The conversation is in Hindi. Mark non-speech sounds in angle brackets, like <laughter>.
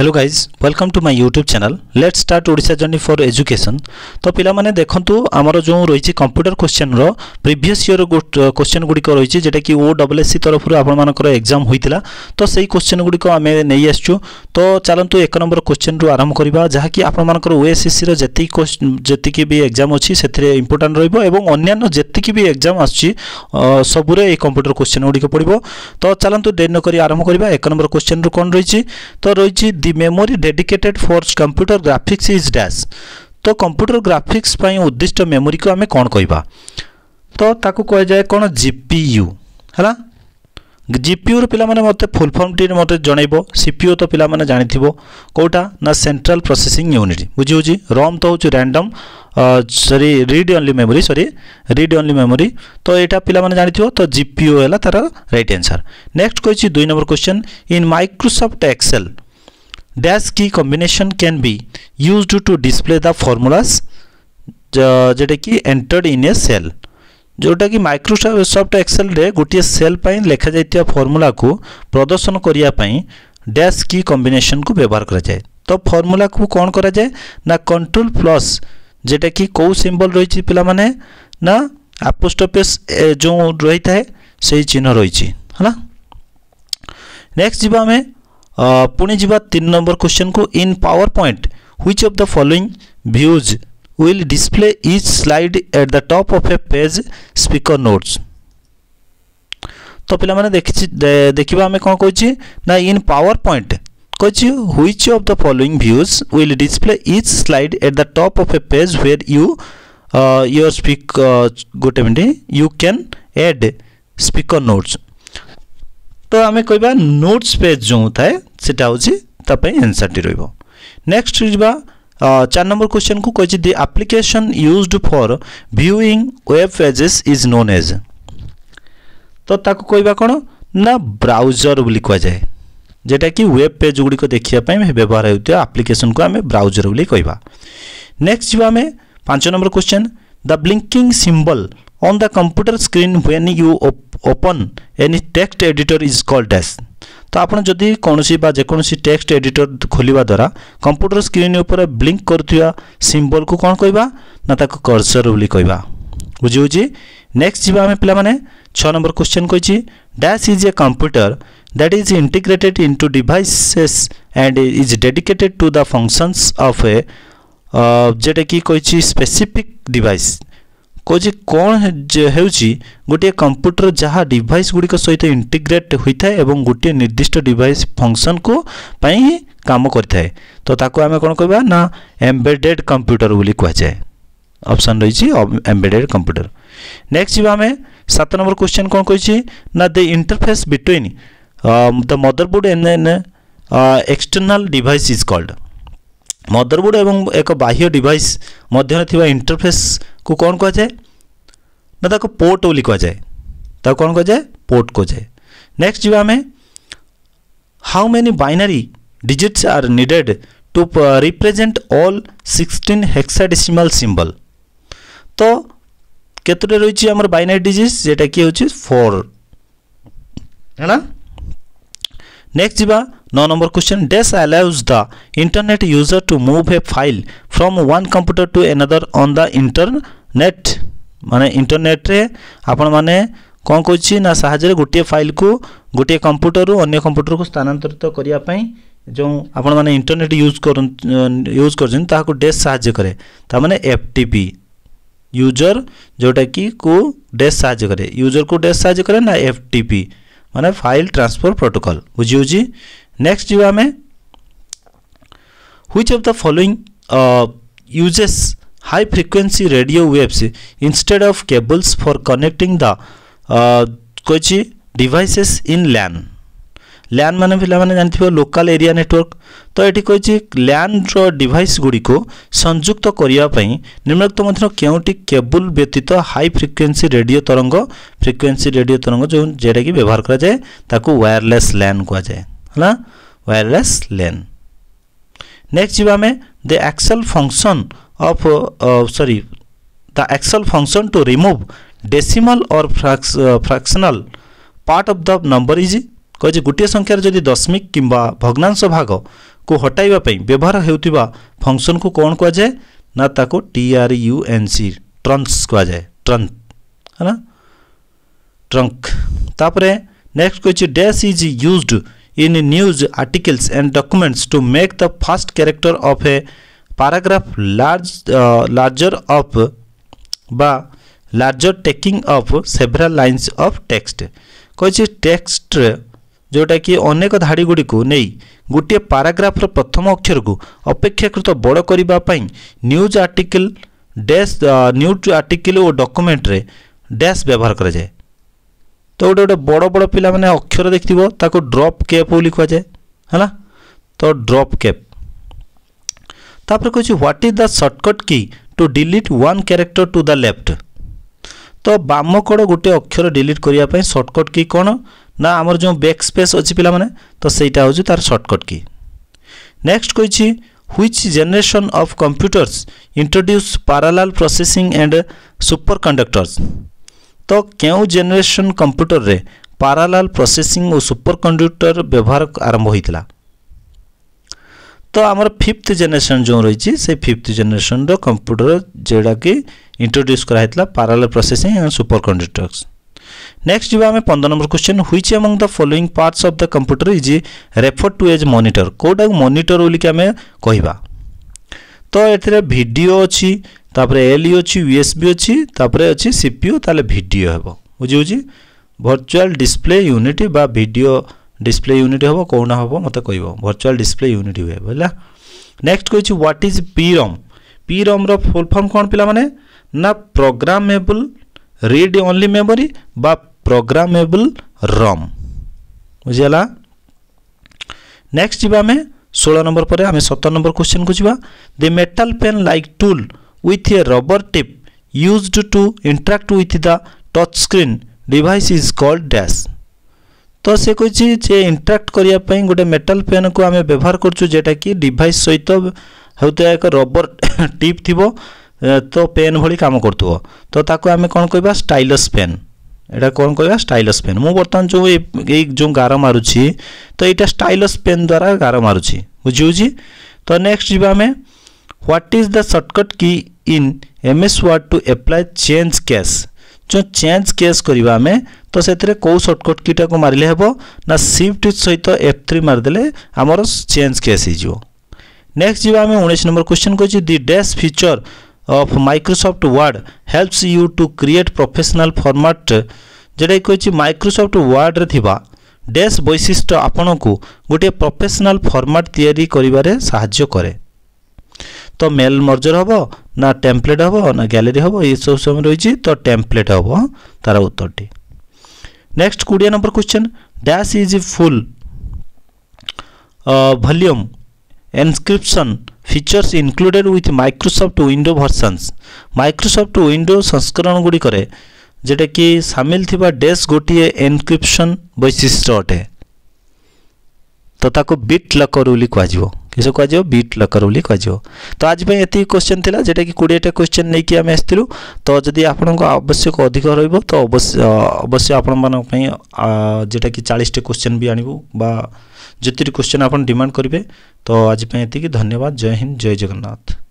hello guys welcome to my YouTube channel let start Odisha journey for education ତ ପିଲାମାନେ ଦେଖନ୍ତୁ ଆମର ଯେଉଁ ରହିଛି କମ୍ପ୍ୟୁଟର କ୍ୱେଶ୍ଚନ୍ର ପ୍ରିଭିୟସ୍ ଇୟର୍ କ୍ୱେଶ୍ଚନ୍ ଗୁଡ଼ିକ ରହିଛି ଯେଉଁଟାକି ଓ ଡବ୍ଲୁ ଏସ୍ ସି ତରଫରୁ ଆପଣମାନଙ୍କର ଏକ୍ଜାମ୍ ହୋଇଥିଲା ତ ସେଇ କ୍ୱେଶ୍ଚନ୍ ଗୁଡ଼ିକ ଆମେ ନେଇ ଆସିଛୁ ତ ଚାଲନ୍ତୁ ଏକ ନମ୍ବର କ୍ୱେଶ୍ଚନ୍ରୁ ଆରମ୍ଭ କରିବା ଯାହାକି ଆପଣମାନଙ୍କର ଓ ଏସ୍ ଏସ୍ ସିର ଯେତିକି ଯେତିକି ବି ଏକ୍ଜାମ୍ ଅଛି ସେଥିରେ ଇମ୍ପୋର୍ଟାଣ୍ଟ ରହିବ ଏବଂ ଅନ୍ୟାନ୍ୟ ଯେତିକି ବି ଏକ୍ଜାମ୍ ଆସୁଛି ସବୁରେ ଏଇ କମ୍ପ୍ୟୁଟର କ୍ୱେଶ୍ଚନ୍ ଗୁଡ଼ିକ ପଡ଼ିବ ତ ଚାଲନ୍ତୁ ଡେନ୍ ନକରି ଆରମ୍ଭ କରିବା ଏକ ନମ୍ବର କ୍ୱେଶ୍ଚନ୍ରୁ କ'ଣ ରହିଛି ତ ରହିଛି memory dedicated dedicated computer graphics is dash तो कंप्यूटर ग्राफिक्स उद्दिष्ट मेमोरी को आम कौन कह तो कह जाए कौन जीपीयू है जीपीयू पे मत फुल फर्म टी मत जन सीपीयू तो पे जानी कौटा ना सेंट्रल प्रोसेसिंग यूनिट बुझी रम तो हूँ random sorry read only memory sorry read only memory तो यहाँ पे जानी तो जीपीयू है तार रईट आंसर नेक्स्ट कही दुई number question in Microsoft Excel dash key combination can be used to display the formulas যেটা কি এন্টার্ড ইন এ সেল ଯେଉଁଟାକି ମାଇକ୍ରୋସଫ୍ଟ ଏକ୍ସେଲରେ ଗୋଟିଏ ସେଲ୍ ପାଇଁ ଲେଖାଯାଇଥିବା ଫର୍ମୁଲାକୁ ପ୍ରଦର୍ଶନ କରିବା ପାଇଁ ଡ୍ୟାସ୍ କି କମ୍ବିନେସନ୍କୁ ବ୍ୟବହାର କରାଯାଏ ତ ଫର୍ମୁଲାକୁ କ'ଣ କରାଯାଏ ନା କଣ୍ଟ୍ରୋଲ୍ ପ୍ଲସ୍ ଯେଉଁଟାକି କେଉଁ ସିମ୍ବଲ୍ ରହିଛି ପିଲାମାନେ ନା ଆପୋଷ୍ଟପେସ୍ ଯେଉଁ ରହିଥାଏ ସେଇ ଚିହ୍ନ ରହିଛି ହେଲା ନେକ୍ସଟ ଯିବା ଆମେ पुणिवा तीन नंबर क्वेश्चन को in PowerPoint which of the following views will display each slide at the top of a page speaker notes তো পিলামানে দেখি দেখিবা আমি কোন কইছি না ইন পাওয়ার পয়েন্ট কইছি which of the following views will display each slide at the top of a page where you your speak গোটে minute you can add speaker notes तो आम कह नोट्स पेज जो थाए से आंसर टी रेक्ट जा चार नंबर क्वेश्चन को कह the application use for viewing web pages is known as तो ताको कह कौन ना ब्राउजर बोली कह जाए जेटा कि वेब पेज गुड़ी देखापी व्यवहार होप्लिकेसन को आम ब्राउजर बोली कह नेक्स्ट जी आम पांच number question the blinking symbol on the computer screen when you op open any text editor is called as ତ ଆପଣ ଯଦି କୌଣସି ବା ଯେକୌଣସି ଟେକ୍ସଟ ଏଡ଼ିଟର ଖୋଲିବା ଦ୍ୱାରା କମ୍ପ୍ୟୁଟର ସ୍କ୍ରିନ୍ ଉପରେ ବ୍ଲିଙ୍କ କରୁଥିବା ସିମ୍ବଲକୁ କ'ଣ କହିବା ନା ତାକୁ କର୍ସର ବୋଲି କହିବା ବୁଝି ହେଉଛି ନେକ୍ସଟ ଯିବା ଆମେ ପିଲାମାନେ ଛଅ ନମ୍ବର କ୍ୱେଶ୍ଚନ୍ କହିଛି dash is a computer that is integrated into devices and is dedicated to the functions of a uh, जेटा कि स्पेसिफिक डिवाइस कौन कौन हो गोटे कंप्यूटर जहाँ डिभाइस गुड़िक सहित इंटीग्रेट होता है गोटे निर्दिष्ट डिभाइस फंक्शन को कम करें तो आम कौन कह एम्बेडेड कंप्यूटर बोली कह जाए अपसन रही एम्बेडेड कंप्यूटर नेक्स्ट जी आम सात नंबर क्वेश्चन कौन कही the interface between the motherboard and an external device is called motherboard एवं एक बाह्य डिभाइस मध्य इंटरफेस को कौन कहुए ନା ତାକୁ कह जाए कौन कह जाए पोर्ट कह जाए नेक्स्ट ଯିବା ଆମେ how many binary digits are needed to represent all sixteen hexadecimal symbol तो कतोटे रही बाइनरी डिजिज जेटा कि हूँ फोर है नेक्स्ट जीवा नौ number question dash allows the internet user to move a file from one computer to another on the internet ମାନେ ଇଣ୍ଟରନେଟ୍ରେ ଆପଣମାନେ କ'ଣ କରୁଛି ନା ସାହାଯ୍ୟରେ ଗୋଟିଏ ଫାଇଲ୍କୁ ଗୋଟିଏ କମ୍ପ୍ୟୁଟରରୁ ଅନ୍ୟ କମ୍ପ୍ୟୁଟରକୁ ସ୍ଥାନାନ୍ତରିତ କରିବା ପାଇଁ ଯେଉଁ ଆପଣମାନେ ଇଣ୍ଟରନେଟ୍ ୟୁଜ୍ କରୁ ୟୁଜ୍ କରୁଛନ୍ତି ତାହାକୁ ଡେସ୍ ସାହାଯ୍ୟ କରେ ତାମାନେ ଏଫ୍ ଟି ପି ୟୁଜର ଯେଉଁଟାକି କୁ ଡେସ୍ ସାହାଯ୍ୟ କରେ ୟୁଜରକୁ ଡେସ୍ ସାହାଯ୍ୟ କରେ ନା ଏଫ୍ ଟି ପି ମାନେ ଫାଇଲ୍ ଟ୍ରାନ୍ସଫର୍ ପ୍ରୋଟୋକଲ୍ ବୁଝି ହେଉଛି ନେକ୍ସଟ ଯିବା ଆମେ which of the following uh, uses high frequency radio waves instead of cables for connecting the uh, कोई devices in LAN ଲ୍ୟାନ୍ ମାନେ ପିଲାମାନେ ଜାଣିଥିବେ ଲୋକାଲ୍ ଏରିଆ ନେଟୱାର୍କ ତ ଏଠି କହିଛି ଲ୍ୟାନ୍ର ଡିଭାଇସ୍ ଗୁଡ଼ିକୁ ସଂଯୁକ୍ତ କରିବା ପାଇଁ ନିମ୍ନକ୍ତ ମଧ୍ୟରୁ କେଉଁଟି କେବୁଲ୍ ବ୍ୟତୀତ ହାଇ ଫ୍ରିକ୍ୱେନ୍ସି ରେଡ଼ିଓ ତରଙ୍ଗ ଫ୍ରିକ୍ୱେନ୍ସି ରେଡ଼ିଓ ତରଙ୍ଗ ଯେଉଁ ଯେଉଁଟାକି ବ୍ୟବହାର କରାଯାଏ ତାକୁ ୱାୟାରଲେସ୍ ଲ୍ୟାନ୍ କୁହାଯାଏ ହେଲା ୱାୟାରଲେସ୍ ଲ୍ୟାନ୍ ନେକ୍ସଟ ଯିବା ଆମେ the Excel function of uh, the Excel function to to remove और or part uh, fractional part of the गोटे संख्यार जदि दशमिक कि भग्नांश भाग को हटावाई व्यवहार होता फंक्शन को कौन कह जाए ना ताको एन सी ट्रंस कह जाए ट्रं है ना ट्रंक तापरे नेक्स्ट कह dash is used in news articles and documents to make the fast character of a paragraph large uh, larger of বা larger taking of several lines of text କହିଛି ଟେକ୍ସଟରେ ଯେଉଁଟାକି ଅନେକ ଧାଡ଼ିଗୁଡ଼ିକୁ ନେଇ ଗୋଟିଏ ପାରାଗ୍ରାଫର ପ୍ରଥମ ଅକ୍ଷରକୁ ଅପେକ୍ଷାକୃତ ବଡ଼ କରିବା ପାଇଁ news article dash news article ଓ ଡକ୍ୟୁମେଣ୍ଟରେ ଡ୍ୟାସ୍ ବ୍ୟବହାର କରାଯାଏ ତ ଗୋଟେ ଗୋଟେ ବଡ଼ ବଡ଼ ପିଲାମାନେ ଅକ୍ଷର ଦେଖିଥିବ ତାକୁ ଡ୍ରପ୍ କେପ୍ ବୋଲି କୁହାଯାଏ ହେଲା ତ ଡ୍ରପ୍ କେପ୍ তারপরে কইছি what is the shortcut key to delete one character to the left তো বাম কড় গোটে অক্ষর ডিলিট করা সর্টকট কি কোণ না আমার যে ব্যাক স্পেস অছি পিলা মানে তো সেইটা হচ্ছে তার সর্টকট কি নেক্সট কইছি which generation of computers introduce parallel processing and super conductors তো কেউ জেনারেশন কম্পিউটর রে প্যারালাল প্রসেসিং ও সুপার কন্ডক্টর ব্যবহার আরম্ভ হয়েছিল ତ ଆମର ଫିଫ୍ଥ ଜେନେରେସନ୍ ଯେଉଁ ରହିଛି ସେ ଫିଫ୍ଥ ଜେନେରେସନ୍ର କମ୍ପ୍ୟୁଟର ଯେଉଁଟାକି ଇଣ୍ଟ୍ରୋଡ୍ୟୁସ୍ କରାହେଇଥିଲା parallel processing and super conductors next ଯିବା ଆମେ ପନ୍ଦର number question which among the following parts of the computer is refer to as monitor କେଉଁଟାକୁ ମନିଟର ବୋଲିକି ଆମେ କହିବା ତ ଏଥିରେ ଭିଡ଼ିଓ ଅଛି ତାପରେ ଏଲ୍ଇ ଅଛି ୟୁଏସ୍ବି ଅଛି ତାପରେ ଅଛି ସିପିୟୁ ତାହେଲେ ଭିଡ଼ିଓ ହେବ ବୁଝି ହେଉଛି ଭର୍ଚୁଆଲ୍ ଡିସପ୍ଲେ ୟୁନିଟ୍ ବା ଭିଡ଼ିଓ डिस्प्ले यूनिट हम कौन हम मत कह भर्चुआल डिस्प्ले यूनिट हुए बुझा नेक्स्ट कही what is P ROM P ROM full form कौन पे ना प्रोग्रामेबल रीड ओनली मेमोरी बा प्रोग्रामेबल रम बुझाला नेक्स्ट जी आम षोह नंबर पर आम सतर नंबर क्वेश्चन को जी the metal pen like tool with a rubber tip use to interact with the touch screen device is called dash তো ସେ କହିଛି ଯେ ଇଣ୍ଟ୍ରାକ୍ଟ କରିବା ପାଇଁ ଗୋଟେ ମେଟାଲ ପେନ୍କୁ ଆମେ ବ୍ୟବହାର କରୁଛୁ ଯେଉଁଟାକି ଡିଭାଇସ୍ ସହିତ ହେଉଥିବା ଏକ ରବର ଟିପ୍ <coughs> ଥିବ ତ ପେନ୍ ଭଳି କାମ କରୁଥିବ ତ ତାକୁ ଆମେ କ'ଣ କହିବା ଷ୍ଟାଇଲସ୍ ପେନ୍ এটা কোন কয়া স্টাইলস পেন মু বর্তমান যে এই যে গার মারুছি তো এইটা স্টাইলস পেন দ্বারা গার মারুছি বুঝি বুঝি তো নেক্সট যা আমি what is the shortcut key in M S Word to apply change case ଯେଉଁ ଚେଞ୍ଜ କେସ୍ କରିବା ଆମେ ତ ସେଥିରେ କେଉଁ ସର୍ଟକଟ୍ କିଟାକୁ ମାରିଲେ ହେବ ନା ସିଫ୍ଟ ସହିତ ଏଫ୍ ଥ୍ରୀ ମାରିଦେଲେ ଆମର ଚେଞ୍ଜ କେସ୍ ହେଇଯିବ ନେକ୍ସଟ ଯିବା ଆମେ ଉଣେଇଶ ନମ୍ବର କ୍ୱେଶ୍ଚନ୍ କହିଛି the dash feature of Microsoft Word helps you to create professional format ଯେଉଁଟାକି କହିଛି ମାଇକ୍ରୋସଫ୍ଟ ୱାର୍ଡ଼ରେ ଥିବା ଡ୍ୟାସ୍ ବୈଶିଷ୍ଟ୍ୟ ଆପଣଙ୍କୁ ଗୋଟିଏ ପ୍ରଫେସନାଲ୍ ଫର୍ମାଟ୍ ତିଆରି କରିବାରେ ସାହାଯ୍ୟ କରେ ତ ମେଲ୍ ମର୍ଜର ହେବ না টেমপ্লেট হব না গ্যালেরি হব এইসব সময় রয়েছে তো টেমপ্লেট হব হ্যাঁ, তার উত্তরটি নেক্সট কোড়িয়ে number question dash is full volume encryption features included with Microsoft Window versions Microsoft Window সংস্করণগুড়িকরে যেটাকি সামিল থিবা ড্যাশ গোটিয়ে এনক্রিপশন বৈশিষ্ট্য অটে তো তাকে বিট লকর বলে কুহযোগ ଏସବୁ କୁହାଯିବ ବିଟ୍ ଲକର ବୋଲି କୁହାଯିବ ତ ଆଜି ପାଇଁ ଏତିକି କ୍ୱେଶ୍ଚନ୍ ଥିଲା ଯେଉଁଟାକି କୋଡ଼ିଏଟା କ୍ୱେଶ୍ଚନ୍ ନେଇକି ଆମେ ଆସିଥିଲୁ ତ ଯଦି ଆପଣଙ୍କ ଆବଶ୍ୟକ ଅଧିକ ରହିବ ତ ଅବଶ୍ୟ ଅବଶ୍ୟ ଆପଣମାନଙ୍କ ପାଇଁ ଯେଉଁଟାକି ଚାଳିଶଟା କ୍ୱେଶ୍ଚନ୍ ବି ଆଣିବୁ ବା ଯେତିକି କ୍ୱେଶ୍ଚନ୍ ଆପଣ ଡିମାଣ୍ଡ କରିବେ ତ ଆଜି ପାଇଁ ଏତିକି ଧନ୍ୟବାଦ ଜୟ ହିନ୍ଦ ଜୟ ଜଗନ୍ନାଥ